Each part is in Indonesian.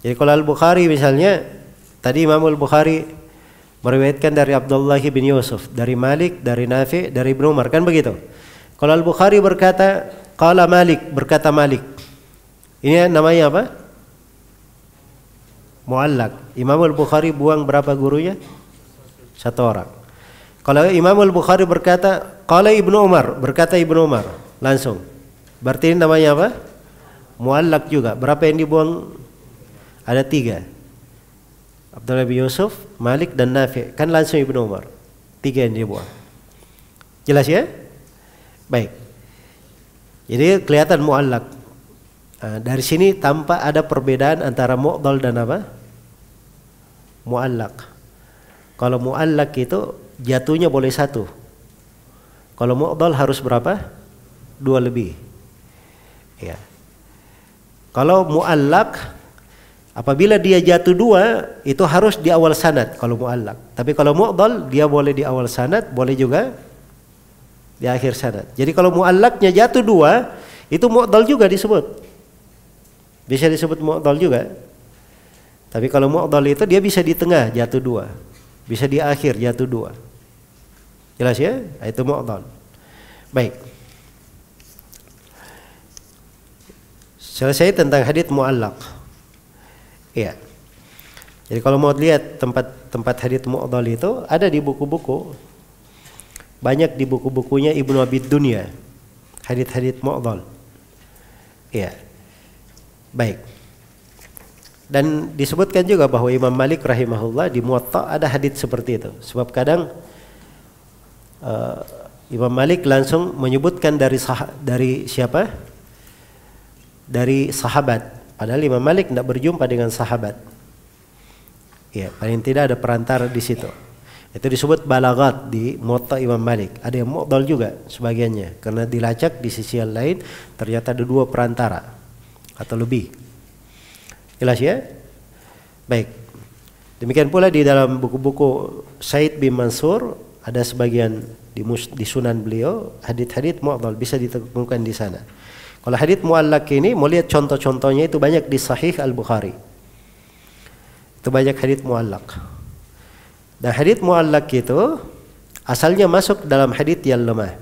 Jadi kalau Al-Bukhari misalnya tadi Imam Al-Bukhari meriwayatkan dari Abdullah bin Yusuf, dari Malik, dari Nafi, dari Ibnu Umar kan begitu. Kalau Al-Bukhari berkata qala Malik, berkata Malik. Ini namanya apa? Muallak. Imam Al-Bukhari buang berapa gurunya? Satu orang. Kalau Imam Al-Bukhari berkata qala Ibnu Umar, berkata Ibnu Umar langsung. Berarti ini namanya apa? Muallak juga. Berapa yang dibuang ada tiga. Abdullah bin Yusuf, Malik dan Nafi. Kan langsung Ibnu Umar. Tiga yang dia buat. Jelas ya? Baik. Jadi kelihatan muallak. Nah, dari sini tanpa ada perbedaan antara mu'dal dan apa? Muallak. Kalau muallak itu jatuhnya boleh satu. Kalau mu'dal harus berapa? Dua lebih. Ya. Kalau muallak Apabila dia jatuh dua, itu harus di awal sanad kalau mu'allak. Tapi kalau mu'dal, dia boleh di awal sanad, boleh juga di akhir sanad. Jadi kalau mu'allaknya jatuh dua, itu mu'dal juga disebut. Bisa disebut mu'dal juga. Tapi kalau mu'dal itu dia bisa di tengah jatuh dua. Bisa di akhir jatuh dua. Jelas ya? Nah, itu mu'dal. Baik. Selesai tentang hadith mu'allak. Iya. Jadi kalau mau lihat tempat tempat hadits mu'dhal itu ada di buku-buku. Banyak di buku-bukunya Ibnu Abid Dunya. Hadits-hadits mu'dhal. Iya. Baik. Dan disebutkan juga bahwa Imam Malik rahimahullah di Muwatta ada hadits seperti itu. Sebab kadang uh, Imam Malik langsung menyebutkan dari sah dari siapa? Dari sahabat Padahal Imam Malik tidak berjumpa dengan sahabat. Ya, paling tidak ada perantara di situ. Itu disebut balagat di mota Imam Malik. Ada yang modal juga sebagiannya karena dilacak di sisi yang lain ternyata ada dua perantara atau lebih. Jelas ya? Baik. Demikian pula di dalam buku-buku Said bin Mansur ada sebagian di, sunan beliau hadit-hadit mu'adhal bisa ditemukan di sana. Kalau hadits muallak ini mau lihat contoh-contohnya itu banyak di Sahih Al Bukhari. Itu banyak hadits muallak. Dan hadits muallak itu asalnya masuk dalam hadits yang lemah.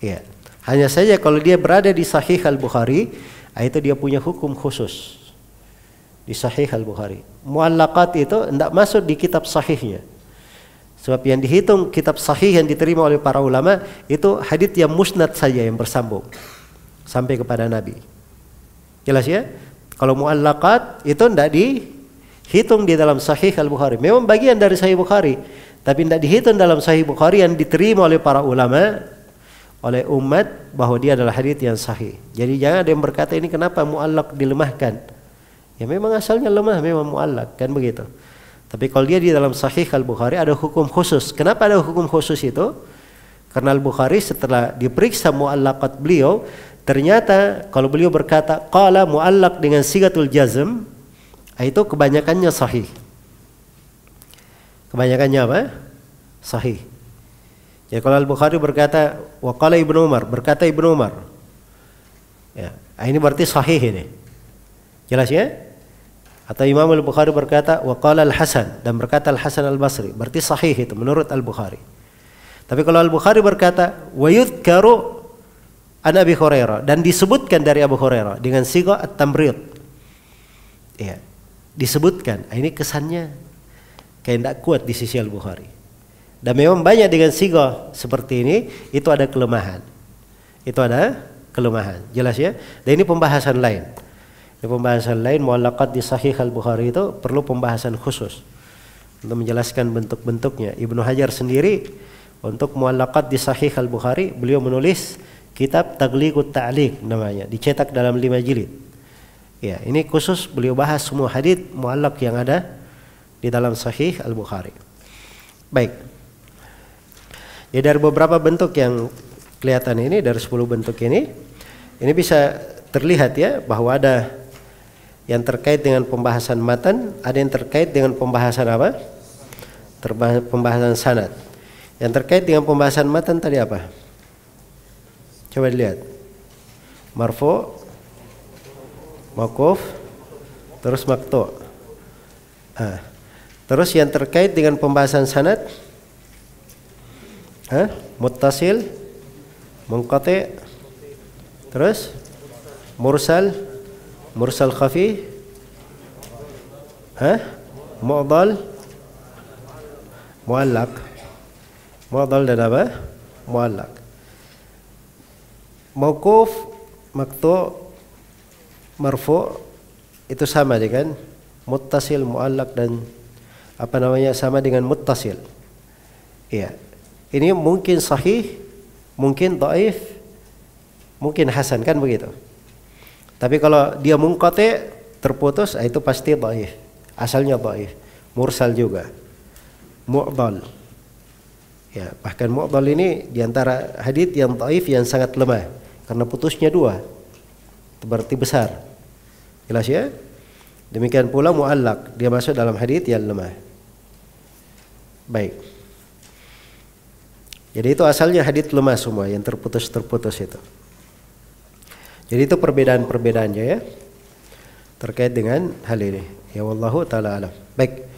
Ya. Hanya saja kalau dia berada di Sahih Al Bukhari, ah, itu dia punya hukum khusus di Sahih Al Bukhari. Muallakat itu tidak masuk di kitab sahihnya. Sebab yang dihitung kitab sahih yang diterima oleh para ulama itu hadits yang musnad saja yang bersambung sampai kepada Nabi. Jelas ya? Kalau muallakat itu tidak dihitung di dalam Sahih Al Bukhari. Memang bagian dari Sahih Bukhari, tapi tidak dihitung dalam Sahih Bukhari yang diterima oleh para ulama oleh umat bahwa dia adalah hadits yang sahih. Jadi jangan ada yang berkata ini kenapa muallak dilemahkan. Ya memang asalnya lemah memang muallak kan begitu. Tapi kalau dia di dalam Sahih Al Bukhari ada hukum khusus. Kenapa ada hukum khusus itu? Karena Al Bukhari setelah diperiksa muallakat beliau Ternyata kalau beliau berkata qala muallak dengan sigatul jazm itu kebanyakannya sahih. Kebanyakannya apa? Sahih. Jadi ya, kalau Al-Bukhari berkata wakala Ibnu Umar, berkata Ibnu Umar. Ya, ah, ini berarti sahih ini. Jelas ya? Atau Imam Al-Bukhari berkata wakala Al-Hasan dan berkata Al-Hasan Al-Basri, berarti sahih itu menurut Al-Bukhari. Tapi kalau Al-Bukhari berkata wa yudkaru An Abi Hurairah dan disebutkan dari Abu Hurairah dengan sigo at-tamrid. Ya, disebutkan. Ah, ini kesannya kayak tidak kuat di sisi Al Bukhari. Dan memang banyak dengan sigo seperti ini itu ada kelemahan. Itu ada kelemahan. Jelas ya? Dan ini pembahasan lain. Ini pembahasan lain muallaqat di sahih Al Bukhari itu perlu pembahasan khusus untuk menjelaskan bentuk-bentuknya. Ibnu Hajar sendiri untuk muallaqat di Sahih Al Bukhari beliau menulis Kitab Tagliq Ta'liq namanya, dicetak dalam lima jilid. Ya, ini khusus beliau bahas semua hadith muallak yang ada di dalam Sahih Al-Bukhari. Baik. Ya dari beberapa bentuk yang kelihatan ini dari 10 bentuk ini ini bisa terlihat ya bahwa ada yang terkait dengan pembahasan matan, ada yang terkait dengan pembahasan apa? Terba pembahasan sanat Yang terkait dengan pembahasan matan tadi apa? Coba lihat Marfu, mauquf, terus makto. Ah. Terus yang terkait dengan pembahasan sanad Hah? Muttasil, munqati, terus mursal, mursal khafi, Hah? Mu'dal Mu'allak Mu'dal dan apa? Mu'allak Mauquf, maktu, marfu itu sama dengan mutasil, muallak dan apa namanya sama dengan mutasil. Iya. Ini mungkin sahih, mungkin taif, mungkin hasan kan begitu. Tapi kalau dia mungkote terputus ah, itu pasti taif, Asalnya taif, mursal juga. Mu'dal. Ya, bahkan mu'dal ini diantara hadith yang taif yang sangat lemah karena putusnya dua berarti besar jelas ya demikian pula muallak dia masuk dalam hadith yang lemah baik jadi itu asalnya hadith lemah semua yang terputus-terputus itu jadi itu perbedaan-perbedaannya ya terkait dengan hal ini ya wallahu taala alam baik